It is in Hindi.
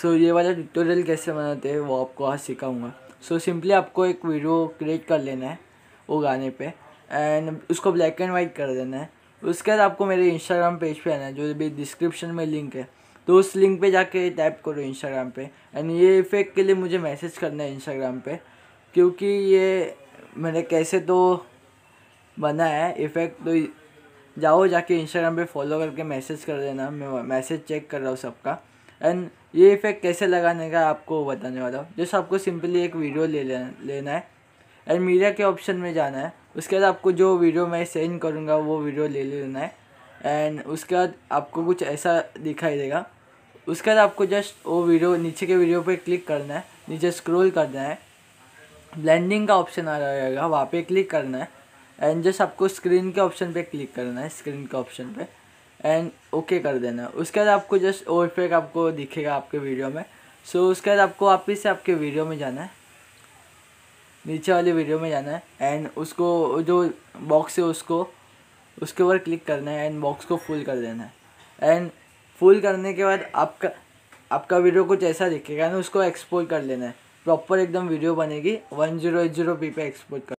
सो so, ये वाला ट्यूटोरियल कैसे बनाते हैं वो आपको आज सिखाऊंगा सो so, सिंपली आपको एक वीडियो क्रिएट कर लेना है वो गाने पे एंड उसको ब्लैक एंड वाइट कर देना है उसके बाद आपको मेरे इंस्टाग्राम पेज पे आना है जो भी डिस्क्रिप्शन में लिंक है तो उस लिंक पे जाके टाइप करो इंस्टाग्राम पे एंड ये इफेक्ट के लिए मुझे मैसेज करना है इंस्टाग्राम पे क्योंकि ये मैंने कैसे तो बना है इफेक्ट तो जाओ जाके इंस्टाग्राम पे फॉलो करके मैसेज कर देना मैं मैसेज चेक कर रहा हूँ सबका एंड ये इफ़ेक्ट कैसे लगाने का आपको बताने वाला हूँ जैसे आपको सिंपली एक वीडियो ले लेना है एंड मीडिया के ऑप्शन में जाना है उसके बाद आपको जो वीडियो मैं सेंड करूँगा वो वीडियो ले लेना है एंड उसके बाद आपको कुछ ऐसा दिखाई देगा उसके बाद आपको जस्ट वो वीडियो नीचे के वीडियो पर क्लिक करना है नीचे स्क्रोल करना है ब्लेंडिंग का ऑप्शन आ जाएगा वहाँ पर क्लिक करना है एंड जस्ट आपको स्क्रीन के ऑप्शन पे क्लिक करना है स्क्रीन के ऑप्शन पे एंड ओके कर देना है उसके बाद आपको जस्ट और फेक आपको दिखेगा आपके वीडियो में सो so, उसके बाद आपको वापिस से आपके वीडियो में जाना है नीचे वाले वीडियो में जाना है एंड उसको जो बॉक्स है उसको उसके ऊपर क्लिक करना है एंड बॉक्स को फुल कर देना है एंड फुल करने के बाद आपका आपका वीडियो कुछ ऐसा दिखेगा ना उसको एक्सपोर्ट कर लेना है प्रॉपर एकदम वीडियो बनेगी one zero eight zero P पे एक्सपोर्ट कर